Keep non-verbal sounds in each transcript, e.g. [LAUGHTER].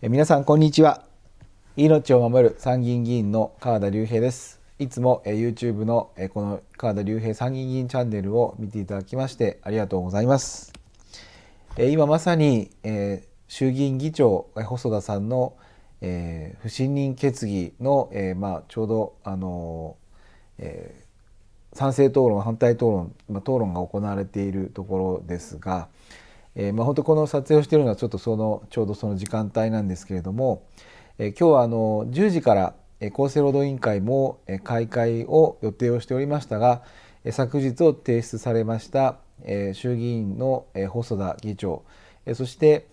皆さんこんにちは命を守る参議院議員の川田隆平ですいつも YouTube のこの川田隆平参議院議員チャンネルを見ていただきましてありがとうございます今まさに衆議院議長細田さんの不信任決議のまあちょうどあの賛成討論反対討論、まあ、討論が行われているところですが、えー、まあ、本当この撮影をしているのはちょっとそのちょうどその時間帯なんですけれども、えー、今日はあの10時から厚生労働委員会も開会を予定をしておりましたが昨日を提出されました衆議院の細田議長そして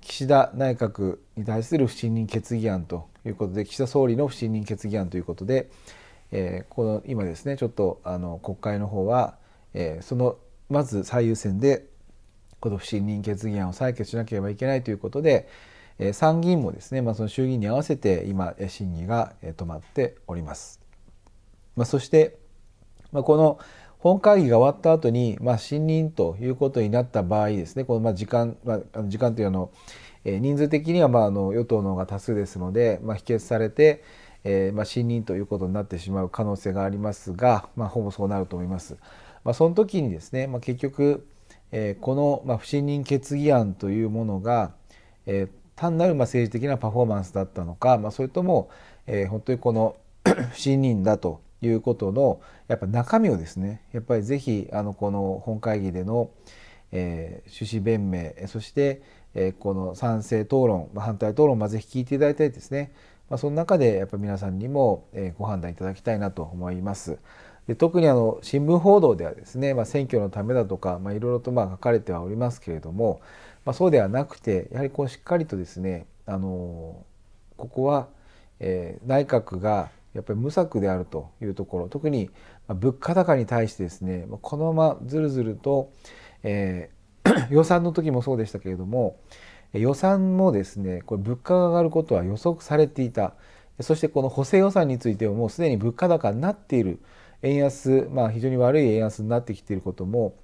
岸田内閣に対する不信任決議案ということで岸田総理の不信任決議案ということでこの今ですねちょっとあの国会の方はそのまず最優先でこの不信任決議案を採決しなければいけないということで、え参議院もですね、まあ、その衆議院に合わせて今審議が止まっております。まあ、そして、まあ、この本会議が終わった後に、まあ、信任ということになった場合ですねこのまあ時間、まあ、時間というのえ人数的にはまああの与党の方が多数ですので、まあ、否決されて、えー、まあ信任ということになってしまう可能性がありますが、まあ、ほぼそうなると思います。まあ、その時にですね、まあ、結局えこの、ま不信任決議案というものが、え単なる、ま政治的なパフォーマンスだったのか、まそれとも、え本当にこの [COUGHS] 不信任だということのやっぱ中身をですねやっぱり是非あのこの本会議での、え趣旨弁明そして、えこの賛成討論反対討論ま是非聞いていただきたいですね。まその中でやっぱ皆さんにもご判断いただきたいなと思います。で特にあの新聞報道ではですね、まあ、選挙のためだとか、まあ、いろいろとまあ書かれてはおりますけれども、まあ、そうではなくてやはりこうしっかりとですねあのここは、えー、内閣がやっぱり無策であるというところ特に物価高に対してですねこのままずるずると、えー、[COUGHS] 予算の時もそうでしたけれども予算もですねこれ物価が上がることは予測されていたそしてこの補正予算についてはもうすでに物価高になっている円安、まあ、非常に悪い円安になってきていることも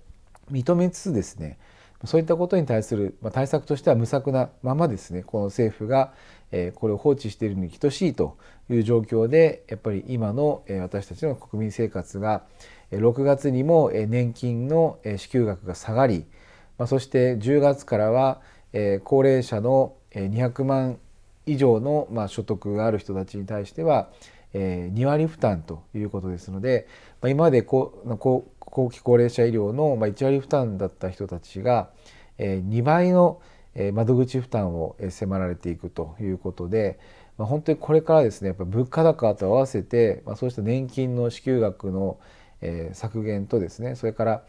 認めつつですねそういったことに対する、対策としては無策なままですねこの政府が、これを放置しているに等しいという状況でやっぱり今の、私たちの国民生活が6月にも年金の支給額が下がり、そして10月からは、高齢者の200万以上の、所得がある人たちに対しては、2割負担ということですので、今まで後期高齢者医療の1割負担だった人たちが、2倍の窓口負担を迫られていくということで、本当にこれからですねやっぱ物価高と合わせて、そうした年金の支給額の削減とですねそれから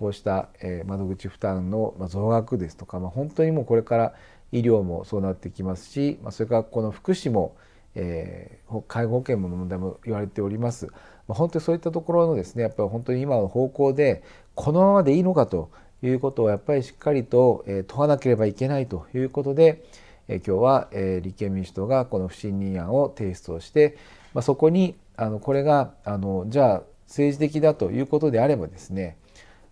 こうした窓口負担の増額ですとか、本当にもうこれから医療もそうなってきますし、それからこの福祉もえー、介護保険の問題も言われております。本当にそういったところのですねやっぱり本当に今の方向でこのままでいいのかということをやっぱりしっかりと問わなければいけないということで今日は立憲民主党がこの不信任案を提出をしてそこにあのこれがあのじゃあ政治的だということであればですね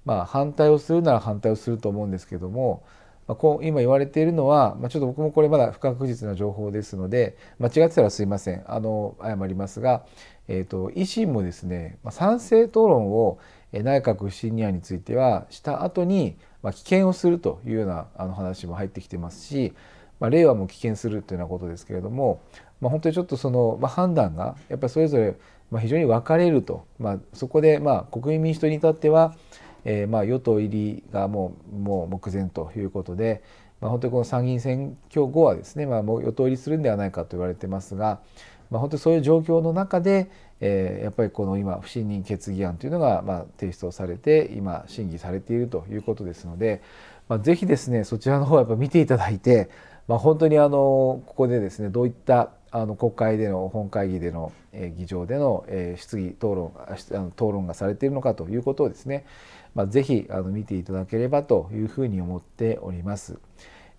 まあ反対をするなら反対をすると思うんですけどもまあ、こう今言われているのは、まあ、ちょっと僕もこれまだ不確実な情報ですので間違ってたらすいませんあの謝りますが、えーと、維新もですね、まあ、賛成討論を内閣不信任案についてはした後に、まあ、棄権をするというようなあの話も入ってきてますし、まあ、令和も棄権するというようなことですけれども、まあ、本当にちょっとその、まあ、判断がやっぱりそれぞれ、ま非常に分かれると、まあ、そこでまあ国民民主党に至ってはえー、まあ与党入りがもうもう目前ということで、まあ、本当にこの参議院選挙後はですね、まあ、もう与党入りするんではないかと言われてますが、まあ、本当にそういう状況の中で、えー、やっぱりこの今不信任決議案というのが、まあ、提出をされて今審議されているということですので、まあ、ぜひですねそちらの方はやっぱ見ていただいて、まあ、本当にあのここでですねどういったあの国会での本会議での、えー、議場での、えー、質疑討論あの討論がされているのかということをですねまあ、ぜひあの見ていただければというふうに思っております。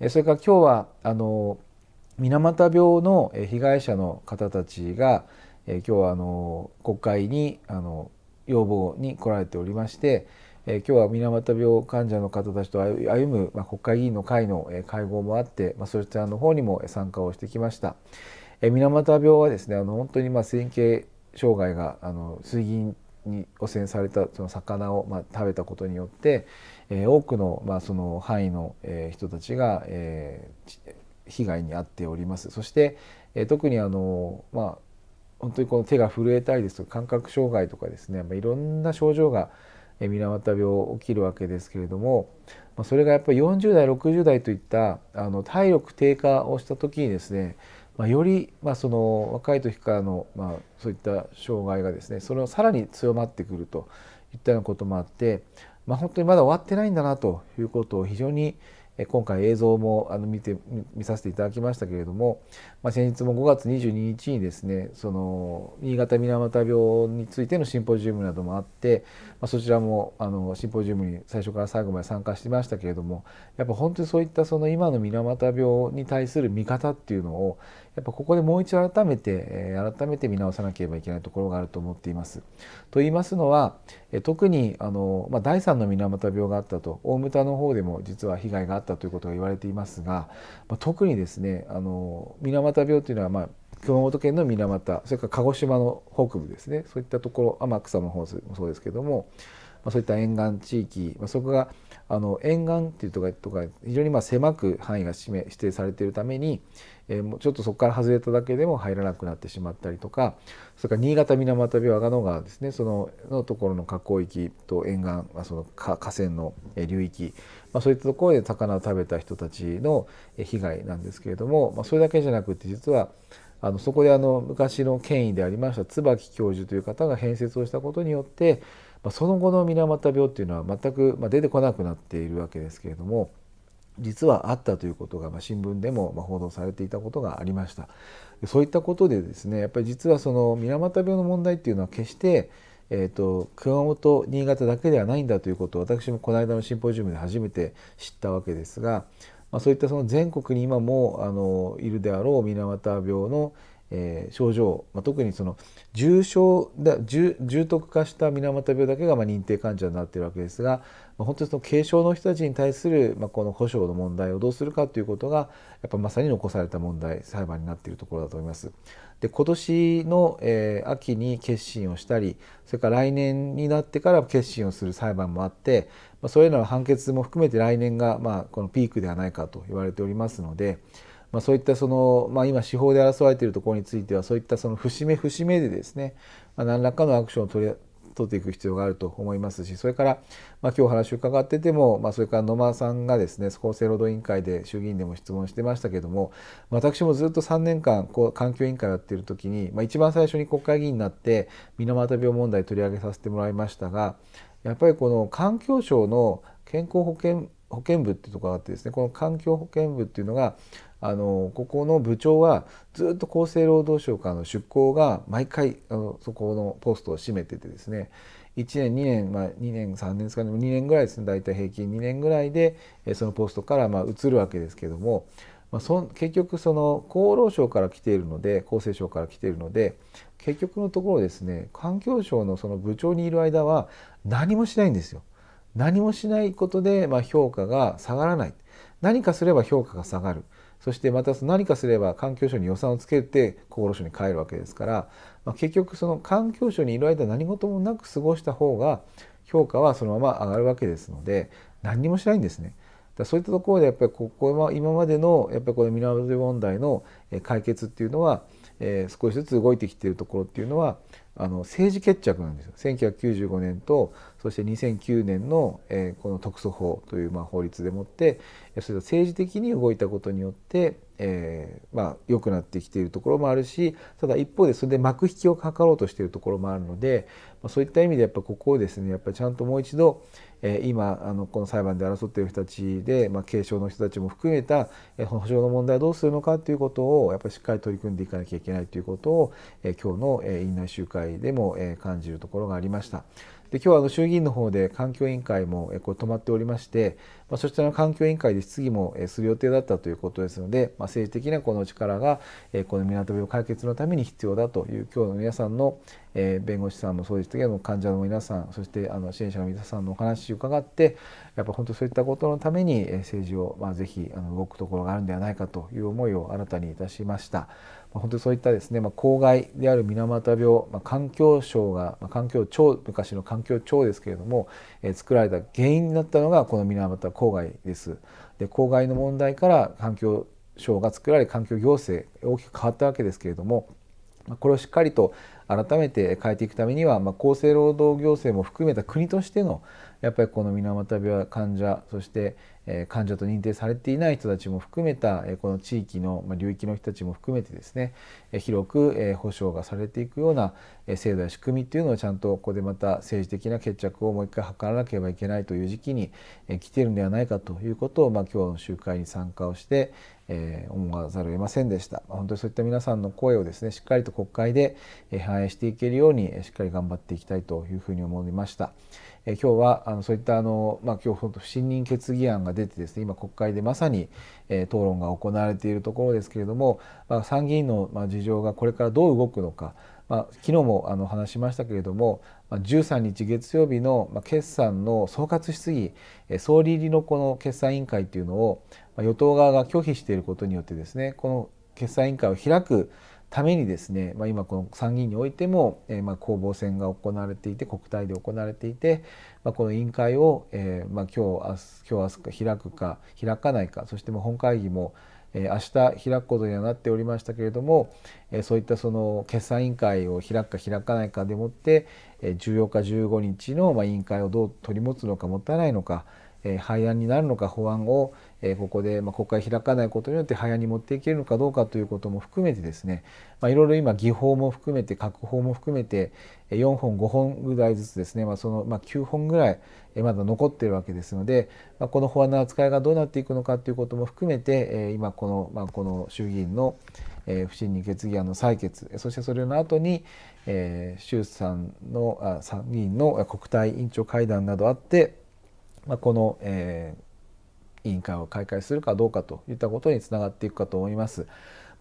それから今日はあの水俣病の被害者の方たちが今日はあの国会にあの要望に来られておりまして今日は水俣病患者の方たちと歩む国会議員の会の会合もあってそちらの方にも参加をしてきました。水俣病はですねあの本当にまあ神経障害があの水銀に汚染されたその魚を、まあ、食べたことによって、えー、多くの,、まあその範囲の、えー、人たちが、えー、被害に遭っております。そして、えー、特にあの、まあ、本当にこの手が震えたりですとか感覚障害とかですね、まあ、いろんな症状が水俣病起きるわけですけれども、まあ、それがやっぱり40代60代といったあの体力低下をした時にですねまあ、より、まあ、その若い時からの、まあ、そういった障害がですねそれをさらに強まってくるといったようなこともあって、まあ、本当にまだ終わってないんだなということを非常に今回映像もあの見て見させていただきましたけれども、まあ、先日も5月22日にですねその新潟水俣病についてのシンポジウムなどもあって、まあ、そちらもあのシンポジウムに最初から最後まで参加してましたけれどもやっぱ本当にそういったその今の水俣病に対する見方っていうのをやっぱここでもう一度改めて改めて見直さなければいけないところがあると思っています。と言いますのは特にあの、まあ、第3の水俣病があったと大牟田の方でも実は被害があったということが言われていますが、まあ、特にですねあの水俣病というのは、まあ、熊本県の水俣それから鹿児島の北部ですねそういったところ天草の方もそうですけどもまあ、そういった沿岸地域、まあ、そこがあの沿岸っていうとことか非常にまあ狭く範囲が指定されているために、えー、もうちょっとそこから外れただけでも入らなくなってしまったりとかそれから新潟水俣病阿賀野川ですねそののところの河口域と沿岸、まあ、その河川の流域、まあ、そういったところで魚を食べた人たちの被害なんですけれども、まあ、それだけじゃなくて実はあのそこであの昔の権威でありました椿教授という方が編説をしたことによってまあ、その後の水俣病っていうのは全く、ま出てこなくなっているわけですけれども実はあったということが、ま新聞でも報道されていたことがありましたそういったことでですねやっぱり実はその水俣病の問題っていうのは決してえーと、と熊本新潟だけではないんだということを私もこの間のシンポジウムで初めて知ったわけですが、まあ、そういったその全国に今もあのいるであろう水俣病の、えー、症状、まあ、特にその重症だ重重篤化した水俣病だけがまあ認定患者になっているわけですが、まあ、本当にその軽症の人たちに対する、まあ、この保障の問題をどうするかということがやっぱまさに残された問題裁判になっているところだと思います。で今年の、えー、秋に決心をしたりそれから来年になってから決心をする裁判もあって、まあ、そういうのは判決も含めて来年が、まあ、このピークではないかと言われておりますので。まあ、そういったその、まあ、今司法で争われているところについてはそういったその節目節目でですね、まあ、何らかのアクションを取り取っていく必要があると思いますしそれから、まあ、今日話を伺ってても、まあ、それから野間さんがですね厚生労働委員会で衆議院でも質問してましたけども私もずっと3年間こう環境委員会をやっている時に、まあ、一番最初に国会議員になって水俣病問題取り上げさせてもらいましたがやっぱりこの環境省の健康保険保険部っていうところがあってですねこの環境保険部っていうのがあのここの部長はずっと厚生労働省からの出向が毎回あのそこのポストを占めててですね1年2年、まあ、2年3年ですかね2年ぐらいですね大体平均2年ぐらいでそのポストからま移るわけですけども、まあ、そ結局その厚労省から来ているので厚生省から来ているので結局のところですね環境省のその部長にいる間は何もしないんですよ。何もしないことで、ま評価が下がらない何かすれば評価が下がる。そしてまた何かすれば環境省に予算をつけて厚労省に帰るわけですから、まあ、結局その環境省にいる間何事もなく過ごした方が評価はそのまま上がるわけですので何にもしないんですね。だそういったところでやっぱりここ今までのやっぱりこの水俣問題の解決っていうのはえー、少しずつ動いてきているところっていうのはあの政治決着なんですよ1995年とそして2009年の、えー、この特措法というまあ法律でもってそれと政治的に動いたことによってえー、まあ、良くなってきているところもあるしただ一方でそれで幕引きを図ろうとしているところもあるので、まあ、そういった意味でやっぱここをですねやっぱりちゃんともう一度、えー、今あのこの裁判で争っている人たちで、まあ、軽症の人たちも含めた、えー、補償の問題をどうするのかということをやっぱりしっかり取り組んでいかなきゃいけないということを、えー、今日の、えー、院内集会でも、えー、感じるところがありました。で今日はあの衆議院の方で環境委員会もこれ止まっておりまして、まあ、そちらの環境委員会で質疑もする予定だったということですので、まあ、政治的なこの力がこの港病解決のために必要だという今日の皆さんのえー、弁護士さんもそうですけども患者の皆さんそしてあの支援者の皆さんのお話を伺ってやっぱ本当そういったことのために政治を、まあ、ぜひあの動くところがあるんではないかという思いを新たにいたしました。まあ、本当そういったですね、まあ、公害である水俣病、まあ、環境省が、まあ、環境庁昔の環境庁ですけれども、えー、作られた原因になったのがこの水俣公害です。で公害の問題から環境省が作られ環境行政大きく変わったわけですけれどもこれをしっかりと改めて変えていくためには、まあ、厚生労働行政も含めた国としてのやっぱりこの水俣病患者そして、え患者と認定されていない人たちも含めた、えこの地域の、ま域の人たちも含めてですね、え広く、え保障がされていくような、え制度や仕組みっていうのをちゃんとここでまた政治的な決着をもう一回図らなければいけないという時期に、え来ているんではないかということを、まあ、今日の集会に参加をして、え思わざるを得ませんでした。本当にそういった皆さんの声をですねしっかりと国会で、していけるようにしっかり頑張っていきたいというふうに思いました。え今日はあのそういったあの、まあ、今日本当不信任決議案が出てですね今国会でまさに、え討論が行われているところですけれども、まあ、参議院の、ま事情がこれからどう動くのか、まあ、昨日もあの話しましたけれども、まあ、13日月曜日の、ま決算の総括質疑、え総理入りのこの決算委員会というのを、ま与党側が拒否していることによってですねこの決算委員会を開くためにですね、まあ、今この参議院においても、えー、まあ攻防戦が行われていて国体で行われていて、まあ、この委員会を、えー、まあ今日明日今日明日か開くか開かないかそしても本会議も、え明日開くことにはなっておりましたけれども、えそういったその決算委員会を開くか開かないかでもって、え14日15日のまあ委員会をどう取り持つのか持たないのか、え廃案になるのか法案を、えここで、ま国会開かないことによって早に持っていけるのかどうかということも含めてですね、まあ、いろいろ今技法も含めて各法も含めて4本5本ぐらいずつですね、まあ、その、ま9本ぐらいまだ残ってるわけですので、まこの法案の扱いがどうなっていくのかということも含めて、え今この,、まこの衆議院のえ不信任決議案の採決そしてそれの後に、えー、衆参のあ参議院の国対委員長会談などあって、まあ、この、えー委員会を開会するかどうかといったことにつながっていくかと思います。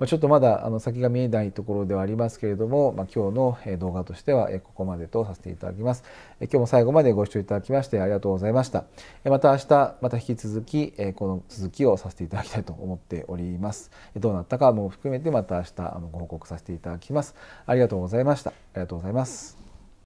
ちょっとまだあの先が見えないところではありますけれども、ま今日の動画としてはここまでとさせていただきます。今日も最後までご視聴いただきましてありがとうございました。また明日、また引き続きこの続きをさせていただきたいと思っております。どうなったかも含めてまた明日ご報告させていただきます。ありがとうございました。ありがとうございます。